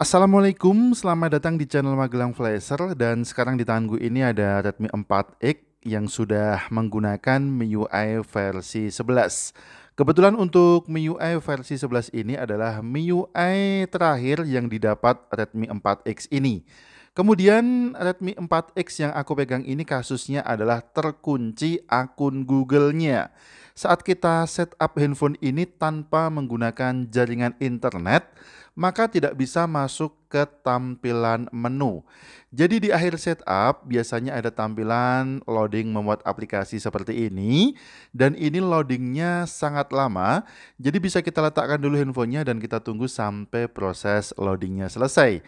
Assalamualaikum, selamat datang di channel Magelang Flasher dan sekarang di tangan gue ini ada Redmi 4X yang sudah menggunakan MIUI versi 11. Kebetulan untuk MIUI versi 11 ini adalah MIUI terakhir yang didapat Redmi 4X ini. Kemudian Redmi 4X yang aku pegang ini kasusnya adalah terkunci akun Google-nya. Saat kita setup handphone ini tanpa menggunakan jaringan internet, maka tidak bisa masuk tampilan menu. Jadi di akhir setup biasanya ada tampilan loading membuat aplikasi seperti ini dan ini loadingnya sangat lama. Jadi bisa kita letakkan dulu handphonenya dan kita tunggu sampai proses loadingnya selesai.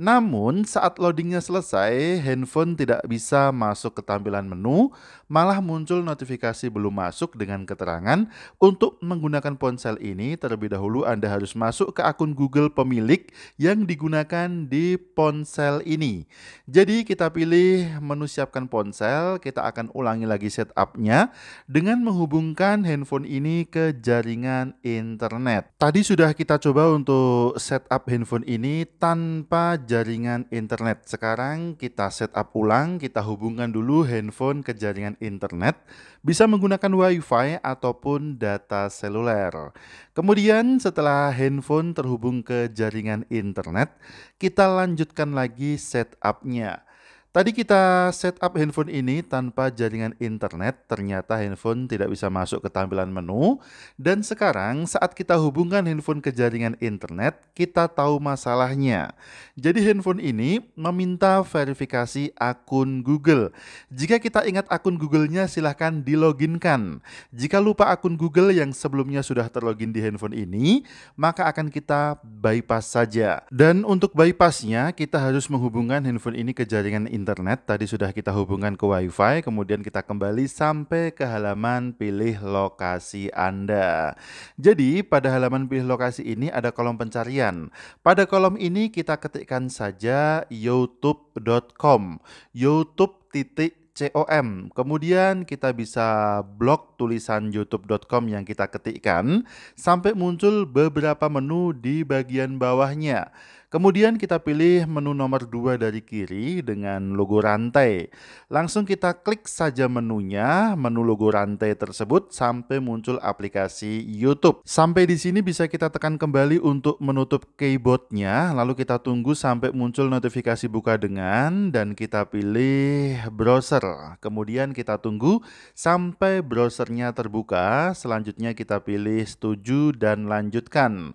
Namun saat loadingnya selesai handphone tidak bisa masuk ke tampilan menu malah muncul notifikasi belum masuk dengan keterangan untuk menggunakan ponsel ini terlebih dahulu Anda harus masuk ke akun Google pemilik yang digunakan di ponsel ini. Jadi kita pilih menu siapkan ponsel, kita akan ulangi lagi setupnya dengan menghubungkan handphone ini ke jaringan internet. Tadi sudah kita coba untuk setup handphone ini tanpa jaringan internet. Sekarang kita setup ulang, kita hubungkan dulu handphone ke jaringan internet. Bisa menggunakan wifi ataupun data seluler. Kemudian setelah handphone terhubung ke jaringan internet, kita lanjutkan lagi setupnya. Tadi kita setup handphone ini tanpa jaringan internet, ternyata handphone tidak bisa masuk ke tampilan menu. Dan sekarang saat kita hubungkan handphone ke jaringan internet, kita tahu masalahnya. Jadi handphone ini meminta verifikasi akun Google. Jika kita ingat akun Google-nya silahkan diloginkan. Jika lupa akun Google yang sebelumnya sudah terlogin di handphone ini, maka akan kita bypass saja. Dan untuk bypassnya kita harus menghubungkan handphone ini ke jaringan internet internet, tadi sudah kita hubungkan ke WiFi, kemudian kita kembali sampai ke halaman pilih lokasi Anda. Jadi, pada halaman pilih lokasi ini ada kolom pencarian. Pada kolom ini kita ketikkan saja youtube.com, youtube com. Kemudian kita bisa blok tulisan youtube.com yang kita ketikkan sampai muncul beberapa menu di bagian bawahnya. Kemudian kita pilih menu nomor 2 dari kiri dengan logo rantai. Langsung kita klik saja menunya, menu logo rantai tersebut sampai muncul aplikasi YouTube. Sampai di sini bisa kita tekan kembali untuk menutup keyboardnya, lalu kita tunggu sampai muncul notifikasi buka dengan dan kita pilih browser. Kemudian kita tunggu sampai browsernya terbuka, selanjutnya kita pilih setuju dan lanjutkan.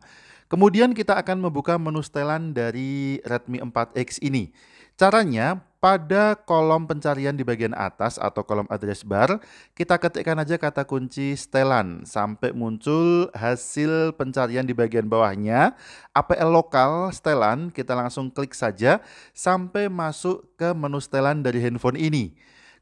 Kemudian kita akan membuka menu setelan dari Redmi 4X ini. Caranya, pada kolom pencarian di bagian atas atau kolom address bar, kita ketikkan aja kata kunci setelan sampai muncul hasil pencarian di bagian bawahnya. APL lokal setelan, kita langsung klik saja sampai masuk ke menu setelan dari handphone ini.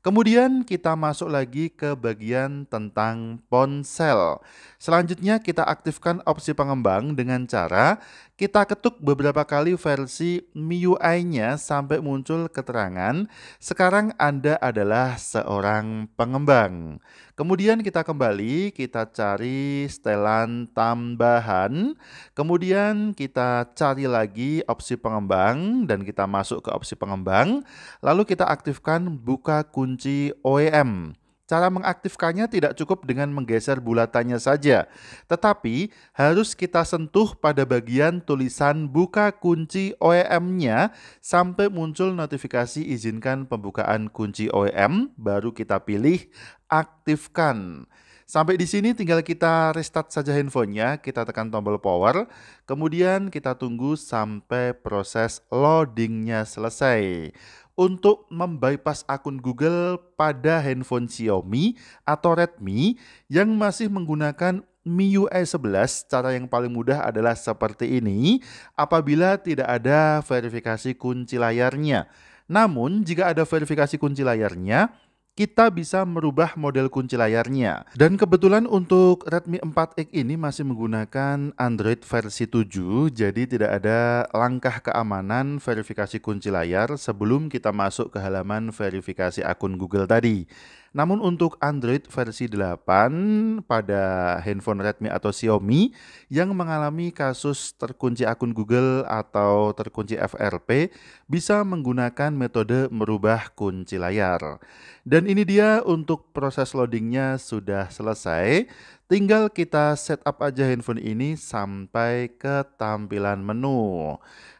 Kemudian kita masuk lagi ke bagian tentang ponsel. Selanjutnya kita aktifkan opsi pengembang dengan cara kita ketuk beberapa kali versi MIUI-nya sampai muncul keterangan sekarang Anda adalah seorang pengembang. Kemudian kita kembali, kita cari setelan tambahan, kemudian kita cari lagi opsi pengembang dan kita masuk ke opsi pengembang, lalu kita aktifkan buka kunci kunci OEM. Cara mengaktifkannya tidak cukup dengan menggeser bulatannya saja, tetapi harus kita sentuh pada bagian tulisan buka kunci OEM-nya sampai muncul notifikasi izinkan pembukaan kunci OEM, baru kita pilih aktifkan. Sampai di sini tinggal kita restart saja handphonenya, kita tekan tombol power, kemudian kita tunggu sampai proses loadingnya selesai untuk membypass akun Google pada handphone Xiaomi atau Redmi yang masih menggunakan MIUI 11 cara yang paling mudah adalah seperti ini apabila tidak ada verifikasi kunci layarnya. Namun jika ada verifikasi kunci layarnya, kita bisa merubah model kunci layarnya. Dan kebetulan untuk Redmi 4X ini masih menggunakan Android versi 7, jadi tidak ada langkah keamanan verifikasi kunci layar sebelum kita masuk ke halaman verifikasi akun Google tadi. Namun untuk Android versi 8 pada handphone Redmi atau Xiaomi yang mengalami kasus terkunci akun Google atau terkunci FRP bisa menggunakan metode merubah kunci layar. Dan ini dia untuk proses loadingnya sudah selesai. Tinggal kita setup aja handphone ini sampai ke tampilan menu.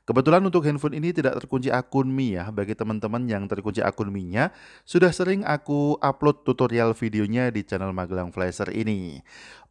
Kebetulan untuk handphone ini tidak terkunci akun Mi ya. Bagi teman-teman yang terkunci akun Mi-nya, sudah sering aku upload tutorial videonya di channel Magelang Flasher ini.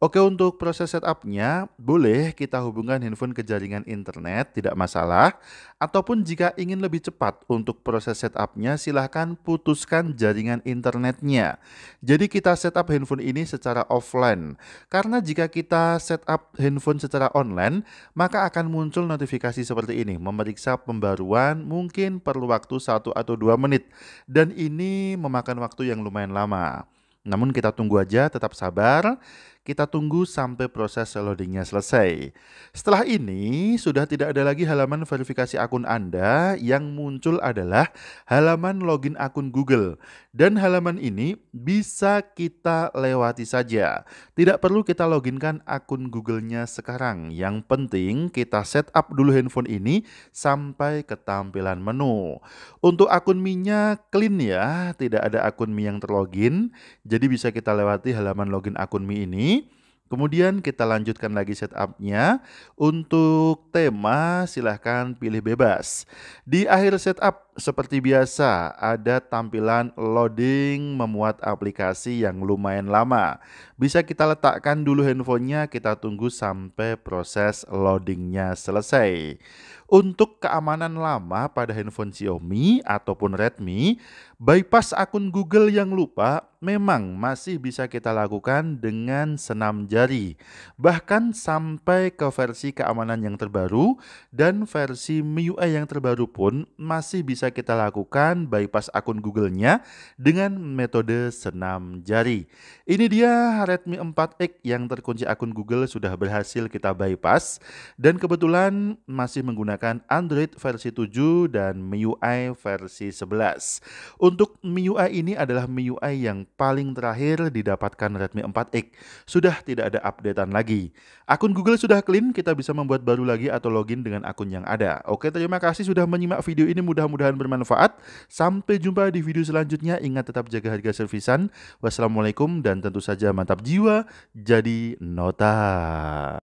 Oke untuk proses setupnya, boleh kita hubungkan handphone ke jaringan internet, tidak masalah. Ataupun jika ingin lebih cepat untuk proses setupnya, silahkan putuskan jaringan internetnya. Jadi kita setup handphone ini secara offline. Karena jika kita setup handphone secara online, maka akan muncul notifikasi seperti ini, memeriksa pembaruan mungkin perlu waktu satu atau dua menit. Dan ini memakan waktu yang lumayan lama. Namun kita tunggu aja, tetap sabar. Kita tunggu sampai proses loadingnya selesai. Setelah ini, sudah tidak ada lagi halaman verifikasi akun Anda. Yang muncul adalah halaman login akun Google. Dan halaman ini bisa kita lewati saja. Tidak perlu kita loginkan akun Google-nya sekarang. Yang penting kita setup dulu handphone ini sampai ke tampilan menu. Untuk akun Mi-nya clean ya, tidak ada akun Mi yang terlogin. Jadi bisa kita lewati halaman login akun Mi ini Kemudian kita lanjutkan lagi setupnya. Untuk tema silahkan pilih bebas. Di akhir setup seperti biasa, ada tampilan loading memuat aplikasi yang lumayan lama. Bisa kita letakkan dulu handphonenya, kita tunggu sampai proses loadingnya selesai. Untuk keamanan lama pada handphone Xiaomi ataupun Redmi, bypass akun Google yang lupa memang masih bisa kita lakukan dengan senam jari. Bahkan sampai ke versi keamanan yang terbaru dan versi MIUI yang terbaru pun masih bisa bisa kita lakukan bypass akun Google-nya dengan metode senam jari. Ini dia Redmi 4X yang terkunci akun Google sudah berhasil kita bypass dan kebetulan masih menggunakan Android versi 7 dan MIUI versi 11. Untuk MIUI ini adalah MIUI yang paling terakhir didapatkan Redmi 4X. Sudah tidak ada updatean lagi. Akun Google sudah clean, kita bisa membuat baru lagi atau login dengan akun yang ada. Oke, terima kasih sudah menyimak video ini. Mudah-mudahan bermanfaat. Sampai jumpa di video selanjutnya. Ingat tetap jaga harga servisan. Wassalamualaikum dan tentu saja mantap jiwa. Jadi nota.